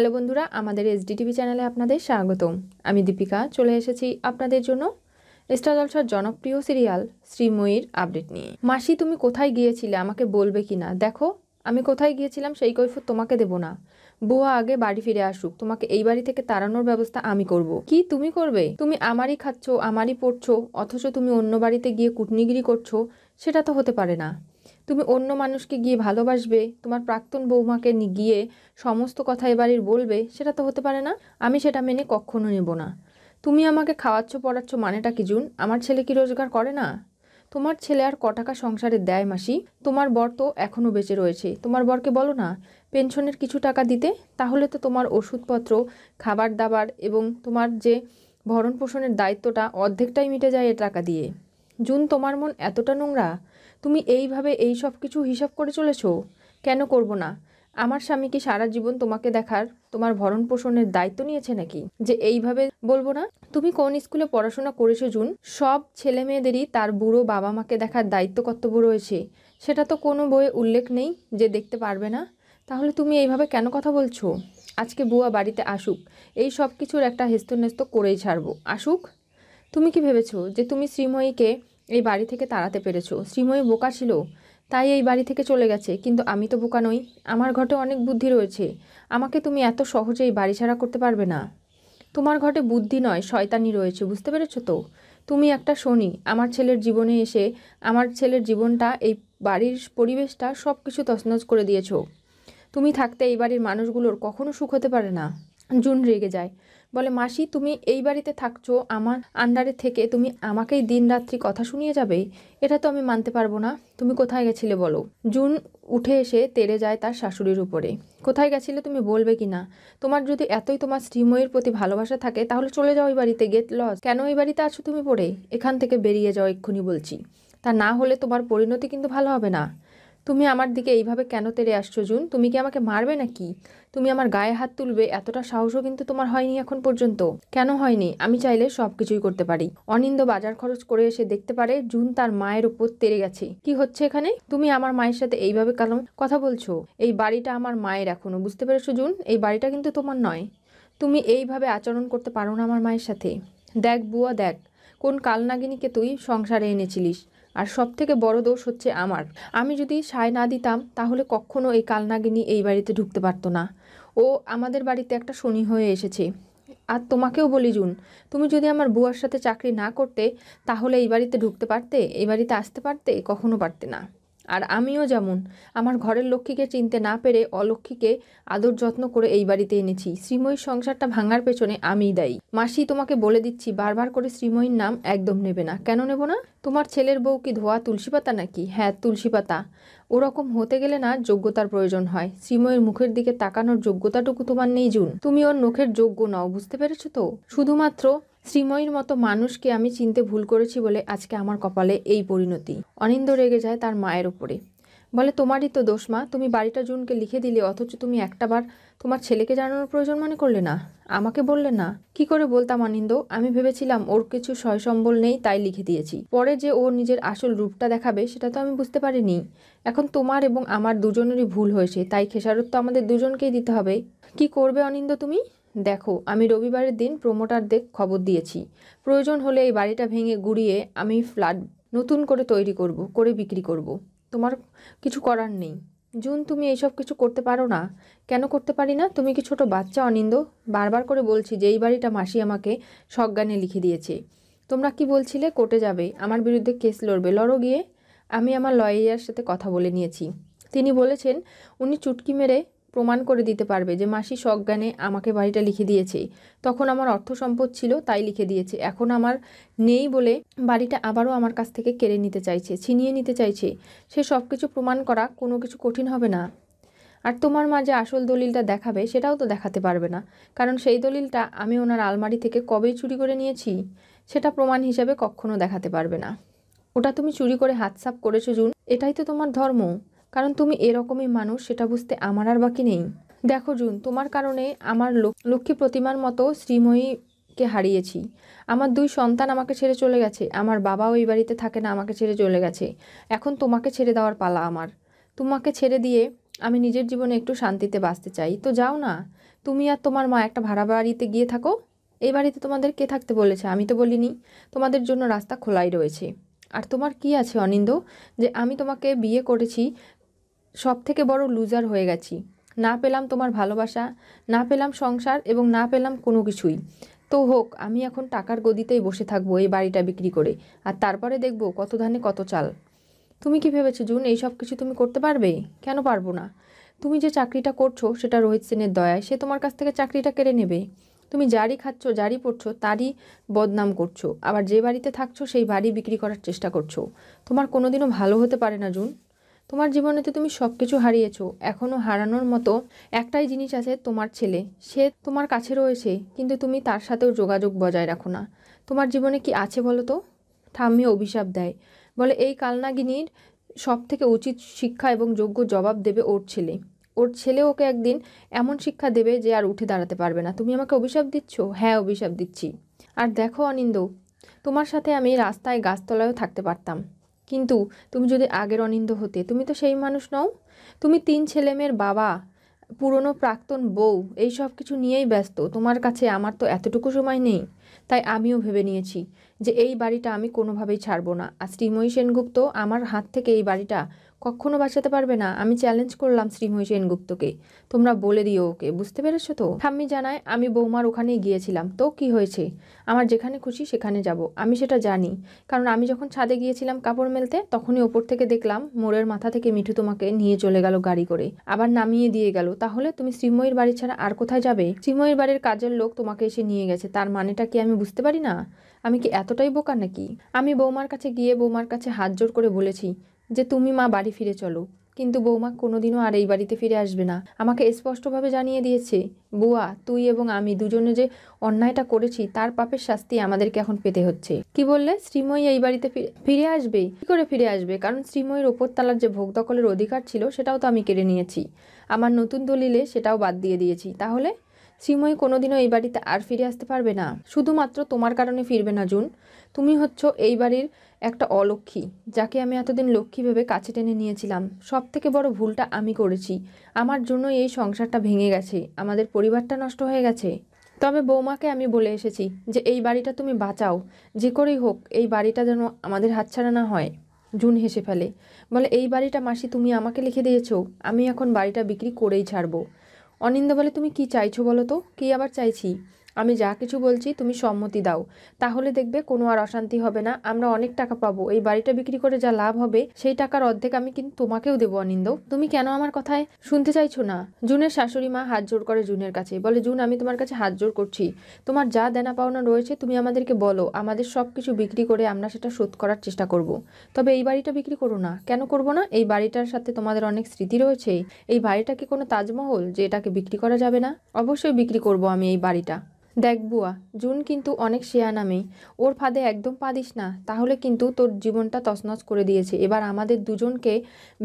Hello বন্ধুরা আমাদের SDTV চ্যানেলে আপনাদের স্বাগতম আমি দীপিকা চলে এসেছি আপনাদের জন্য স্টার জলসার জনপ্রিয় সিরিয়াল শ্রীময়ীর আপডেট নিয়ে মাসি তুমি কোথায় গিয়েছিলে আমাকে বলবে কি না দেখো আমি কোথায় গিয়েছিলাম সেই কৈফত তোমাকে দেব না বুয়া আগে বাড়ি ফিরে আসুক তোমাকে এই বাড়ি থেকে তাড়ানোর ব্যবস্থা আমি করব কি তুমি করবে তুমি আমারই খাচ্ছ আমারই পড়ছো অথচ তুমি অন্য বাড়িতে গিয়ে কুটনিগিরি করছো সেটা তো হতে পারে না তুমি অন্য মানুষকে গিয়ে ভালোবাসবে তোমার প্রাক্তন বৌমাকে গিয়ে সমস্ত কথা এবাড়ির বলবে সেটা তো হতে পারে না আমি সেটা মেনে কখনো নেব না তুমি আমাকে খাওয়াচ্ছ পড়াচ্ছ মানেটা কি জুন আমার ছেলে কি রোজগার করে না তোমার ছেলে আর ক টাকা সংসারে দেয় মাসি তোমার বর তো এখনও বেঁচে রয়েছে তোমার বরকে বলো না পেনশনের কিছু টাকা দিতে তাহলে তো তোমার ওষুধপত্র খাবার দাবার এবং তোমার যে ভরণ পোষণের দায়িত্বটা অর্ধেকটাই মিটে যায় এ টাকা দিয়ে জুন তোমার মন এতটা নোংরা তুমি এইভাবে এই সব কিছু হিসাব করে চলেছ কেন করব না আমার স্বামী কি সারা জীবন তোমাকে দেখার তোমার ভরণ পোষণের দায়িত্ব নিয়েছে নাকি যে এইভাবে বলবো না তুমি কোন স্কুলে পড়াশোনা করেছো জুন সব ছেলে মেয়েদেরই তার বুড়ো বাবা মাকে দেখার দায়িত্ব কর্তব্য রয়েছে সেটা তো কোনো বইয়ে উল্লেখ নেই যে দেখতে পারবে না তাহলে তুমি এইভাবে কেন কথা বলছো আজকে বুয়া বাড়িতে আসুক এই সব কিছুর একটা হেস্তন্যস্ত করেই ছাড়বো আসুক তুমি কি ভেবেছো যে তুমি শ্রীময়ীকে এই বাড়ি থেকে তাড়াতে পেরেছ শ্রীময়ী বোকা ছিল তাই এই বাড়ি থেকে চলে গেছে কিন্তু আমি তো বোকা নই আমার ঘটে অনেক বুদ্ধি রয়েছে আমাকে তুমি এত সহজে এই বাড়ি ছাড়া করতে পারবে না তোমার ঘটে বুদ্ধি নয় শয়তানি রয়েছে বুঝতে পেরেছো তো তুমি একটা শনি আমার ছেলের জীবনে এসে আমার ছেলের জীবনটা এই বাড়ির পরিবেশটা সব কিছু তছনছ করে দিয়েছ তুমি থাকতে এই বাড়ির মানুষগুলোর কখনো সুখ হতে পারে না জুন রেগে যায় বলে মাসি তুমি এই বাড়িতে থাকছো আমার আন্ডারে থেকে তুমি আমাকেই দিন রাত্রি কথা শুনিয়ে যাবে এটা তো আমি মানতে পারবো না তুমি কোথায় গেছিলে বলো জুন উঠে এসে তেড়ে যায় তার শাশুড়ির উপরে কোথায় গেছিলে তুমি বলবে কি না তোমার যদি এতই তোমার শ্রীময়ের প্রতি ভালোবাসা থাকে তাহলে চলে যাও এই বাড়িতে গেট লজ কেন এই বাড়িতে আছো তুমি পড়ে এখান থেকে বেরিয়ে যাও এক্ষুনি বলছি তা না হলে তোমার পরিণতি কিন্তু ভালো হবে না তুমি আমার দিকে এইভাবে কেন তেড়ে আসছো জুন তুমি কি আমাকে মারবে নাকি তুমি আমার গায়ে হাত তুলবে এতটা সাহসও কিন্তু তোমার হয়নি এখন পর্যন্ত কেন হয়নি আমি চাইলে সব কিছুই করতে পারি অনিন্দ বাজার খরচ করে এসে দেখতে পারে জুন তার মায়ের উপর তেরে গেছে কি হচ্ছে এখানে তুমি আমার মায়ের সাথে এইভাবে কালাম কথা বলছো এই বাড়িটা আমার মায়ের এখনো বুঝতে পেরেছো জুন এই বাড়িটা কিন্তু তোমার নয় তুমি এইভাবে আচরণ করতে পারো না আমার মায়ের সাথে দেখ বুয়া দেখ কোন কালনাগিনীকে তুই সংসারে এনেছিলিস আর সব থেকে বড় দোষ হচ্ছে আমার আমি যদি সায় না দিতাম তাহলে কখনো এই কালনাগিনী এই বাড়িতে ঢুকতে পারতো না ও আমাদের বাড়িতে একটা শনি হয়ে এসেছে আর তোমাকেও বলি জুন তুমি যদি আমার বুয়ার সাথে চাকরি না করতে তাহলে এই বাড়িতে ঢুকতে পারতে এই বাড়িতে আসতে পারতে কখনো পারতে না আর আমিও যেমন আমার ঘরের লক্ষ্মীকে চিনতে না পেরে অলক্ষ্মীকে আদর যত্ন করে এই বাড়িতে এনেছি শ্রীময়ীর সংসারটা ভাঙার পেছনে আমিই দায়ী মাসি তোমাকে বলে দিচ্ছি বারবার করে শ্রীময়ীর নাম একদম নেবে না কেন নেব না তোমার ছেলের বউ কি ধোয়া তুলসী পাতা নাকি হ্যাঁ তুলসী পাতা ওরকম হতে গেলে না যোগ্যতার প্রয়োজন হয় শ্রীময়ের মুখের দিকে তাকানোর যোগ্যতাটুকু তোমার নেই জুন তুমি ওর নখের যোগ্য নাও বুঝতে পেরেছো তো শুধুমাত্র শ্রীময়ীর মতো মানুষকে আমি চিনতে ভুল করেছি বলে আজকে আমার কপালে এই পরিণতি অনিন্দ রেগে যায় তার মায়ের ওপরে বলে তোমারই তো দোষ মা তুমি বাড়িটা জুনকে লিখে দিলে অথচ তুমি একটাবার তোমার ছেলেকে জানানোর প্রয়োজন মনে করলে না আমাকে বললে না কি করে বলতাম আনিন্দ আমি ভেবেছিলাম ওর কিছু সয় সম্বল নেই তাই লিখে দিয়েছি পরে যে ও নিজের আসল রূপটা দেখাবে সেটা তো আমি বুঝতে পারিনি এখন তোমার এবং আমার দুজনেরই ভুল হয়েছে তাই খেসারত তো আমাদের দুজনকেই দিতে হবে কি করবে অনিন্দ তুমি দেখো আমি রবিবারের দিন প্রোমোটারদের খবর দিয়েছি প্রয়োজন হলে এই বাড়িটা ভেঙে গুড়িয়ে আমি ফ্ল্যাট নতুন করে তৈরি করব করে বিক্রি করব। তোমার কিছু করার নেই জুন তুমি এইসব কিছু করতে পারো না কেন করতে পারি না তুমি কি ছোট বাচ্চা অনিন্দ বারবার করে বলছি যে এই বাড়িটা মাসি আমাকে সজ্ঞানে লিখে দিয়েছে তোমরা কি বলছিলে কোর্টে যাবে আমার বিরুদ্ধে কেস লড়বে লড়ো গিয়ে আমি আমার লয়ার সাথে কথা বলে নিয়েছি তিনি বলেছেন উনি চুটকি মেরে প্রমাণ করে দিতে পারবে যে মাসি সজ্ঞানে আমাকে বাড়িটা লিখে দিয়েছে তখন আমার অর্থ সম্পদ ছিল তাই লিখে দিয়েছে এখন আমার নেই বলে বাড়িটা আবারও আমার কাছ থেকে কেড়ে নিতে চাইছে ছিনিয়ে নিতে চাইছে সে সব কিছু প্রমাণ করা কোনো কিছু কঠিন হবে না আর তোমার মা যে আসল দলিলটা দেখাবে সেটাও তো দেখাতে পারবে না কারণ সেই দলিলটা আমি ওনার আলমারি থেকে কবেই চুরি করে নিয়েছি সেটা প্রমাণ হিসেবে কখনো দেখাতে পারবে না ওটা তুমি চুরি করে হাতসাপ করেছো জুন এটাই তো তোমার ধর্ম কারণ তুমি এরকমই মানুষ সেটা বুঝতে আমার আর বাকি নেই দেখো জুন তোমার কারণে আমার লক্ষ্মী প্রতিমার মতো শ্রীময়ীকে হারিয়েছি আমার দুই সন্তান আমাকে ছেড়ে চলে গেছে আমার বাবাও এই বাড়িতে থাকে না আমাকে ছেড়ে চলে গেছে এখন তোমাকে ছেড়ে দেওয়ার পালা আমার তোমাকে ছেড়ে দিয়ে আমি নিজের জীবনে একটু শান্তিতে বাঁচতে চাই তো যাও না তুমি আর তোমার মা একটা ভাড়া বাড়িতে গিয়ে থাকো এই বাড়িতে তোমাদের কে থাকতে বলেছে আমি তো বলিনি তোমাদের জন্য রাস্তা খোলাই রয়েছে আর তোমার কি আছে অনিন্দ যে আমি তোমাকে বিয়ে করেছি সব থেকে বড় লুজার হয়ে গেছি না পেলাম তোমার ভালোবাসা না পেলাম সংসার এবং না পেলাম কোনো কিছুই তো হোক আমি এখন টাকার গদিতেই বসে থাকবো এই বাড়িটা বিক্রি করে আর তারপরে দেখব কত ধানে কত চাল তুমি কি ভেবেছো জুন এই সব কিছু তুমি করতে পারবে কেন পারবো না তুমি যে চাকরিটা করছো সেটা রোহিত সেনের দয়ায় সে তোমার কাছ থেকে চাকরিটা কেড়ে নেবে তুমি যারই খাচ্ছ যারই পড়ছো তারই বদনাম করছো আবার যে বাড়িতে থাকছো সেই বাড়ি বিক্রি করার চেষ্টা করছো তোমার কোনোদিনও ভালো হতে পারে না জুন তোমার জীবনে তো তুমি সব কিছু হারিয়েছো এখনও হারানোর মতো একটাই জিনিস আছে তোমার ছেলে সে তোমার কাছে রয়েছে কিন্তু তুমি তার সাথেও যোগাযোগ বজায় রাখো না তোমার জীবনে কি আছে বলো তো ঠাম্মি অভিশাপ দেয় বলে এই কালনাগিনীর সব থেকে উচিত শিক্ষা এবং যোগ্য জবাব দেবে ওর ছেলে ওর ছেলে ওকে একদিন এমন শিক্ষা দেবে যে আর উঠে দাঁড়াতে পারবে না তুমি আমাকে অভিশাপ দিচ্ছ হ্যাঁ অভিশাপ দিচ্ছি আর দেখো অনিন্দ তোমার সাথে আমি রাস্তায় গাছতলায়ও থাকতে পারতাম কিন্তু তুমি যদি আগের অনিন্দ হতে তুমি তো সেই মানুষ নও তুমি তিন ছেলেমেয়ের বাবা পুরনো প্রাক্তন বউ এই সব কিছু নিয়েই ব্যস্ত তোমার কাছে আমার তো এতটুকু সময় নেই তাই আমিও ভেবে নিয়েছি যে এই বাড়িটা আমি কোনোভাবেই ছাড়বো না আর শ্রীময়ী সেনগুপ্ত আমার হাত থেকে এই বাড়িটা কখনো বাঁচাতে পারবে না আমি চ্যালেঞ্জ করলাম শ্রীময়ী সেনগুপ্তকে তোমরা বলে দিও ওকে বুঝতে পেরেছো তো ঠাম্মি জানায় আমি বৌমার ওখানে গিয়েছিলাম তো কি হয়েছে আমার যেখানে খুশি সেখানে যাব আমি সেটা জানি কারণ আমি যখন ছাদে গিয়েছিলাম কাপড় মেলতে তখনই ওপর থেকে দেখলাম মোড়ের মাথা থেকে মিঠু তোমাকে নিয়ে চলে গেল গাড়ি করে আবার নামিয়ে দিয়ে গেল তাহলে তুমি শ্রীময়ীর বাড়ি ছাড়া আর কোথায় যাবে শ্রীময়ীর বাড়ির কাজের লোক তোমাকে এসে নিয়ে গেছে তার মানেটা কি আমি বুঝতে পারি না আমি কি এতটাই বোকা নাকি আমি বৌমার কাছে গিয়ে বৌমার কাছে হাত জোর করে বলেছি যে তুমি মা বাড়ি ফিরে চলো কিন্তু বৌমা কোনোদিনও আর এই বাড়িতে ফিরে আসবে না আমাকে স্পষ্টভাবে জানিয়ে দিয়েছে বুয়া তুই এবং আমি দুজনে যে অন্যায়টা করেছি তার পাপের শাস্তি আমাদেরকে এখন পেতে হচ্ছে কি বললে শ্রীময়ী এই বাড়িতে ফিরে আসবে কি করে ফিরে আসবে কারণ শ্রীময়ীর ওপর তালার যে ভোগ দখলের অধিকার ছিল সেটাও তো আমি কেড়ে নিয়েছি আমার নতুন দলিলে সেটাও বাদ দিয়ে দিয়েছি তাহলে চিময় কোনোদিনও এই বাড়িতে আর ফিরে আসতে পারবে না শুধুমাত্র তোমার কারণে ফিরবে না জুন তুমি হচ্ছ এই বাড়ির একটা অলক্ষ্মী যাকে আমি এতদিন লক্ষ্মী ভেবে কাছে টেনে নিয়েছিলাম সব থেকে বড় ভুলটা আমি করেছি আমার জন্য এই সংসারটা ভেঙে গেছে আমাদের পরিবারটা নষ্ট হয়ে গেছে তবে বৌমাকে আমি বলে এসেছি যে এই বাড়িটা তুমি বাঁচাও যে করেই হোক এই বাড়িটা যেন আমাদের হাতছাড়া না হয় জুন হেসে ফেলে বলে এই বাড়িটা মাসি তুমি আমাকে লিখে দিয়েছ আমি এখন বাড়িটা বিক্রি করেই ছাড়বো অনিন্দা বলে তুমি কি চাইছো বলো তো কী আবার চাইছি আমি যা কিছু বলছি তুমি সম্মতি দাও তাহলে দেখবে কোনো আর অশান্তি হবে না আমরা অনেক টাকা পাবো এই বাড়িটা বিক্রি করে যা লাভ হবে সেই টাকার অর্ধেক আমি কিন্তু তোমাকেও দেবো অনিন্দ তুমি কেন আমার কথায় শুনতে চাইছো না জুনের শাশুড়ি মা হাত জোর করে জুনের কাছে বলে জুন আমি তোমার কাছে হাত জোর করছি তোমার যা দেনা পাওনা রয়েছে তুমি আমাদেরকে বলো আমাদের সব কিছু বিক্রি করে আমরা সেটা শোধ করার চেষ্টা করব। তবে এই বাড়িটা বিক্রি করো না কেন করব না এই বাড়িটার সাথে তোমাদের অনেক স্মৃতি রয়েছে এই বাড়িটা কি কোনো তাজমহল যে এটাকে বিক্রি করা যাবে না অবশ্যই বিক্রি করব আমি এই বাড়িটা দেখ বুয়া জুন কিন্তু অনেক শেয়া নামে ওর ফাঁদে একদম পা দিস না তাহলে কিন্তু তোর জীবনটা তছনছ করে দিয়েছে এবার আমাদের দুজনকে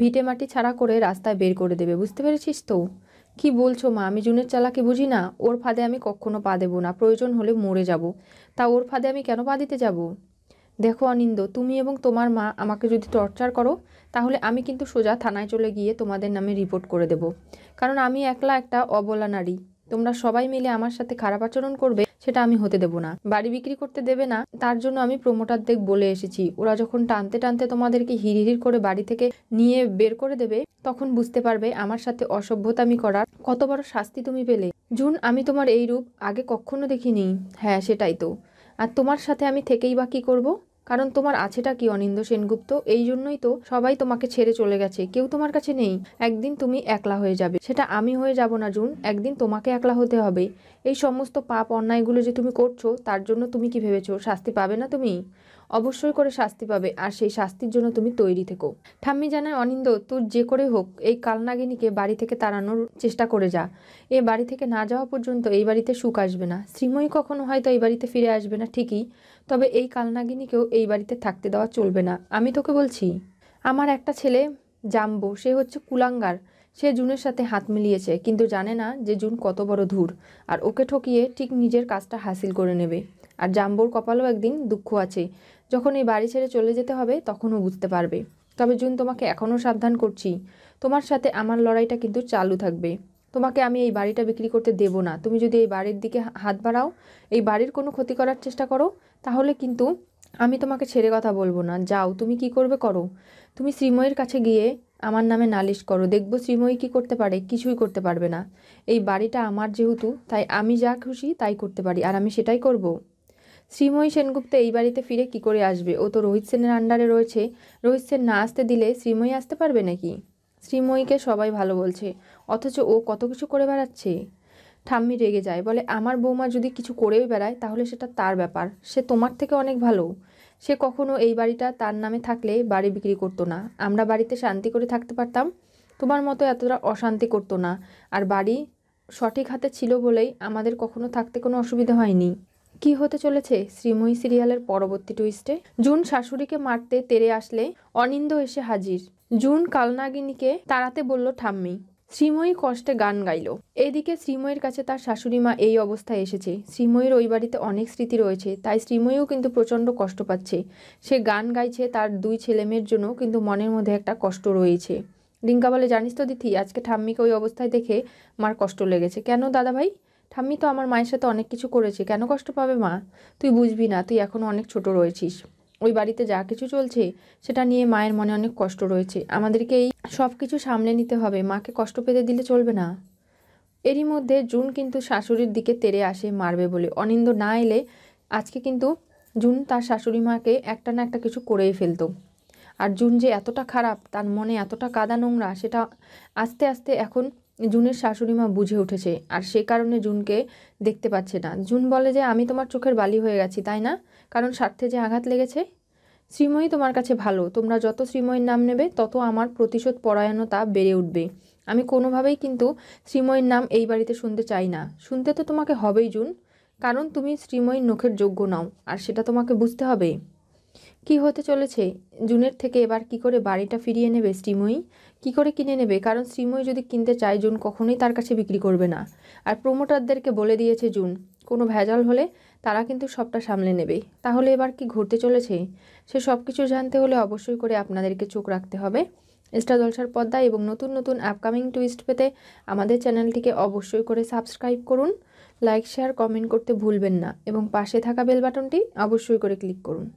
ভিটে মাটি ছাড়া করে রাস্তায় বের করে দেবে বুঝতে পেরেছিস তো কি বলছো মা আমি জুনের চালাকে বুঝি না ওর ফাঁদে আমি কখনো পা দেবো না প্রয়োজন হলে মরে যাব তা ওর ফাঁদে আমি কেন পা দিতে যাবো দেখো অনিন্দ তুমি এবং তোমার মা আমাকে যদি টর্চার করো তাহলে আমি কিন্তু সোজা থানায় চলে গিয়ে তোমাদের নামে রিপোর্ট করে দেব কারণ আমি একলা একটা অবলা নারী তোমরা সবাই মিলে আমার সাথে খারাপ আচরণ করবে সেটা আমি হতে দেব না বাড়ি বিক্রি করতে দেবে না তার জন্য আমি প্রমোটারদের বলে এসেছি ওরা যখন টানতে টানতে তোমাদেরকে হিড় করে বাড়ি থেকে নিয়ে বের করে দেবে তখন বুঝতে পারবে আমার সাথে অসভ্যতামি করার কত বড় শাস্তি তুমি পেলে জুন আমি তোমার এই রূপ আগে কখনো দেখিনি হ্যাঁ সেটাই তো আর তোমার সাথে আমি থেকেই বা কী করবো কারণ তোমার আছেটা কি অনিন্দ সেনগুপ্ত এই জন্যই তো সবাই তোমাকে ছেড়ে চলে গেছে কেউ তোমার কাছে নেই একদিন তুমি একলা হয়ে যাবে সেটা আমি হয়ে যাব না জুন একদিন তোমাকে একলা হতে হবে এই সমস্ত পাপ অন্যায়গুলো যে তুমি করছো তার জন্য তুমি কি ভেবেছো শাস্তি পাবে না তুমি অবশ্যই করে শাস্তি পাবে আর সেই শাস্তির জন্য তুমি তৈরি থেকো ঠাম্মি জানায় অনিন্দ তোর যে করে হোক এই কালনাগিনীকে বাড়ি থেকে তাড়ানোর চেষ্টা করে যা এ বাড়ি থেকে না যাওয়া পর্যন্ত এই বাড়িতে সুখ আসবে না শ্রীময়ী কখনো হয়তো এই বাড়িতে ফিরে আসবে না ঠিকই তবে এই কালনাগিনীকেও এই বাড়িতে থাকতে দেওয়া চলবে না আমি তোকে বলছি আমার একটা ছেলে জাম্বো সে হচ্ছে কুলাঙ্গার সে জুনের সাথে হাত মিলিয়েছে কিন্তু জানে না যে জুন কত বড় ধূর আর ওকে ঠকিয়ে ঠিক নিজের কাজটা হাসিল করে নেবে আর জাম্বোর কপালও একদিন দুঃখ আছে যখন এই বাড়ি ছেড়ে চলে যেতে হবে তখনও বুঝতে পারবে তবে জুন তোমাকে এখনও সাবধান করছি তোমার সাথে আমার লড়াইটা কিন্তু চালু থাকবে তোমাকে আমি এই বাড়িটা বিক্রি করতে দেব না তুমি যদি এই বাড়ির দিকে হাত বাড়াও এই বাড়ির কোনো ক্ষতি করার চেষ্টা করো তাহলে কিন্তু আমি তোমাকে ছেড়ে কথা বলবো না যাও তুমি কি করবে করো তুমি শ্রীময়ের কাছে গিয়ে আমার নামে নালিশ করো দেখবো শ্রীময়ী কি করতে পারে কিছুই করতে পারবে না এই বাড়িটা আমার যেহেতু তাই আমি যা খুশি তাই করতে পারি আর আমি সেটাই করব। শ্রীময়ী সেনগুপ্ত এই বাড়িতে ফিরে কি করে আসবে ও তো রোহিত সেনের আন্ডারে রয়েছে রোহিত সেন না আসতে দিলে শ্রীময়ী আসতে পারবে নাকি শ্রীময়ীকে সবাই ভালো বলছে অথচ ও কত কিছু করে বেড়াচ্ছে ঠাম্মি রেগে যায় বলে আমার বৌমা যদি কিছু করেই বেড়ায় তাহলে সেটা তার ব্যাপার সে তোমার থেকে অনেক ভালো সে কখনো এই বাড়িটা তার নামে থাকলে বাড়ি বিক্রি করতো না আমরা বাড়িতে শান্তি করে থাকতে পারতাম তোমার মতো এতটা অশান্তি করতো না আর বাড়ি সঠিক হাতে ছিল বলেই আমাদের কখনো থাকতে কোনো অসুবিধা হয়নি কি হতে চলেছে শ্রীময়ী সিরিয়ালের পরবর্তী টুইস্টে জুন শাশুড়িকে মারতে তেরে আসলে অনিন্দ এসে হাজির জুন কালনাগিনীকে তাড়াতে বলল ঠাম্মি শ্রীময়ী কষ্টে গান গাইল এদিকে শ্রীময়ের কাছে তার শাশুড়ি মা এই অবস্থায় এসেছে শ্রীময়ীর ওই বাড়িতে অনেক স্মৃতি রয়েছে তাই শ্রীময়ীও কিন্তু প্রচণ্ড কষ্ট পাচ্ছে সে গান গাইছে তার দুই ছেলেমেয়ের জন্য কিন্তু মনের মধ্যে একটা কষ্ট রয়েছে রিঙ্কা বলে জানিস তো দিদি আজকে ঠাম্মিকে ওই অবস্থায় দেখে মার কষ্ট লেগেছে কেন দাদা ভাই ঠাম্মি তো আমার মায়ের সাথে অনেক কিছু করেছে কেন কষ্ট পাবে মা তুই বুঝবি না তুই এখনও অনেক ছোট রয়েছিস ওই বাড়িতে যা কিছু চলছে সেটা নিয়ে মায়ের মনে অনেক কষ্ট রয়েছে আমাদেরকে এই সব কিছু সামলে নিতে হবে মাকে কষ্ট পেতে দিলে চলবে না এরই মধ্যে জুন কিন্তু শাশুড়ির দিকে তেরে আসে মারবে বলে অনিন্দ না এলে আজকে কিন্তু জুন তার শাশুড়ি মাকে একটা না একটা কিছু করেই ফেলতো আর জুন যে এতটা খারাপ তার মনে এতটা কাদা নোংরা সেটা আস্তে আস্তে এখন জুনের শাশুড়ি মা বুঝে উঠেছে আর সে কারণে জুনকে দেখতে পাচ্ছে না জুন বলে যে আমি তোমার চোখের বালি হয়ে গেছি তাই না কারণ স্বার্থে যে আঘাত লেগেছে শ্রীময়ী তোমার কাছে ভালো তোমরা যত শ্রীময়ীর নাম নেবে তত আমার প্রতিশোধ পরায়ণতা বেড়ে উঠবে আমি কোনোভাবেই কিন্তু শ্রীময়ীর নাম এই বাড়িতে শুনতে চাই না শুনতে তো তোমাকে হবেই জুন কারণ তুমি শ্রীময়ীর নখের যোগ্য নাও আর সেটা তোমাকে বুঝতে হবে কি হতে চলেছে জুনের থেকে এবার কি করে বাড়িটা ফিরিয়ে নেবে শ্রীময়ী কি করে কিনে নেবে কারণ শ্রীময়ী যদি কিনতে চায় জুন কখনোই তার কাছে বিক্রি করবে না আর প্রোমোটারদেরকে বলে দিয়েছে জুন কোনো ভেজাল হলে তারা কিন্তু সবটা সামলে নেবে তাহলে এবার কি ঘুরতে চলেছে সে সব কিছু জানতে হলে অবশ্যই করে আপনাদেরকে চোখ রাখতে হবে স্টার জলসার পদ্মা এবং নতুন নতুন আপকামিং টুইস্ট পেতে আমাদের চ্যানেলটিকে অবশ্যই করে সাবস্ক্রাইব করুন লাইক শেয়ার কমেন্ট করতে ভুলবেন না এবং পাশে থাকা বেল বাটনটি অবশ্যই করে ক্লিক করুন